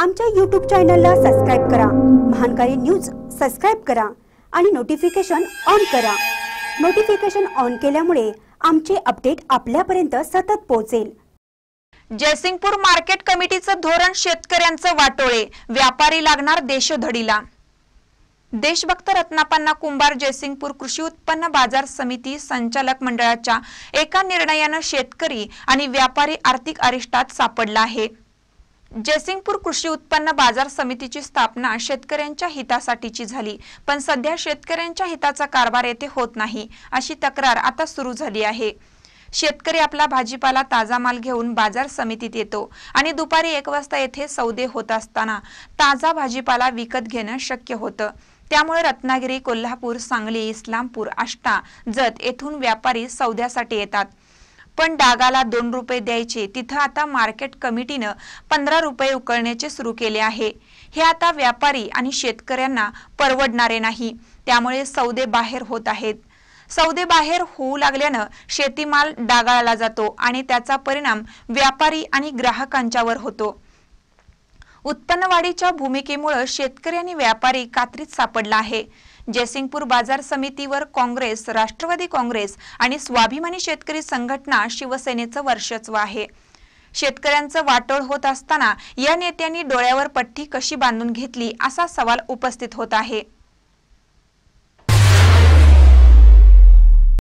आमच्या यूट्यूब चॅनलला सबस्क्राईब करा महानकारी न्यूज सबस्क्राईब करा आणि नोटिफिकेशन ऑन करा नोटिफिकेशन ऑन केल्यामुळे आमचे अपडेट आपल्यापर्यंत सतत पोहोचेल जयसिंगपूर मार्केट कमिटीचं धोरण शेतकऱ्यांचं वाटोळे व्यापारी लागणार देशधडीला देशभक्त रत्नापांना कुंभार जयसिंगपूर कृषी उत्पन्न बाजार समिती संचालक मंडळाच्या एका निर्णयानं शेतकरी आणि व्यापारी आर्थिक अरिष्टात सापडला आहे जयसिंगपूर कृषी उत्पन्न बाजार समितीची स्थापना शेतकऱ्यांच्या हितासाठीची झाली पण सध्या शेतकऱ्यांच्या हिताचा कारभार येथे होत नाही अशी तक्रार आता सुरू झाली आहे शेतकरी आपला भाजीपाला ताजा माल घेऊन बाजार समितीत येतो आणि दुपारी एक वाजता येथे सौदे होत असताना ताजा भाजीपाला विकत घेणं शक्य होतं त्यामुळे रत्नागिरी कोल्हापूर सांगली इस्लामपूर आष्टा जत येथून व्यापारी सौद्यासाठी येतात पण डागाला दोन रुपये द्यायचे तिथं आता मार्केट कमिटीनं पंधरा रुपये उकळण्याचे सुरू केले आहे हे आता व्यापारी आणि शेतकऱ्यांना परवडणारे नाही त्यामुळे सौदे बाहेर होत आहेत सौदे बाहेर होऊ लागल्यानं शेतीमाल डागाळला जातो आणि त्याचा परिणाम व्यापारी आणि ग्राहकांच्यावर होतो उत्पन्न वाढीच्या भूमिकेमुळे शेतकरी आणि व्यापारी कात्रीत सापडला आहे जयसिंगपूर बाजार समितीवर काँग्रेस राष्ट्रवादी काँग्रेस आणि स्वाभिमानी शेतकरी संघटना शिवसेनेचं वर्चस्व आहे शेतकऱ्यांचं वाटोळ होत असताना या नेत्यांनी डोळ्यावर पट्टी कशी बांधून घेतली असा सवाल उपस्थित होत आहे